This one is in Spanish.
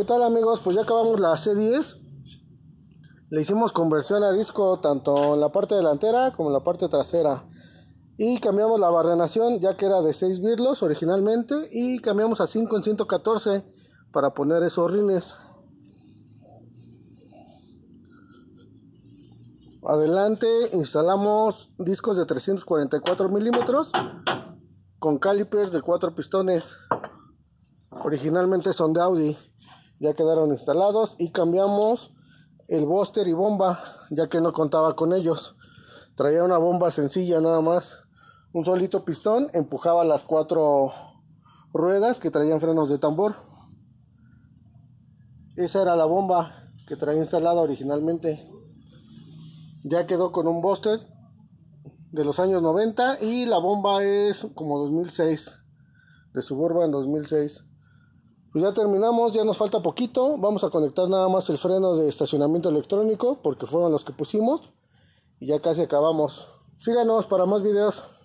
¿Qué tal amigos? Pues ya acabamos la C10. Le hicimos conversión a disco tanto en la parte delantera como en la parte trasera. Y cambiamos la barrenación ya que era de 6 virlos originalmente y cambiamos a 5 en 114 para poner esos rines. Adelante instalamos discos de 344 milímetros con calipers de 4 pistones. Originalmente son de Audi ya quedaron instalados y cambiamos el bóster y bomba ya que no contaba con ellos traía una bomba sencilla nada más un solito pistón empujaba las cuatro ruedas que traían frenos de tambor esa era la bomba que traía instalada originalmente ya quedó con un bóster de los años 90 y la bomba es como 2006 de Suburban 2006 pues ya terminamos, ya nos falta poquito. Vamos a conectar nada más el freno de estacionamiento electrónico porque fueron los que pusimos. Y ya casi acabamos. Síganos para más videos.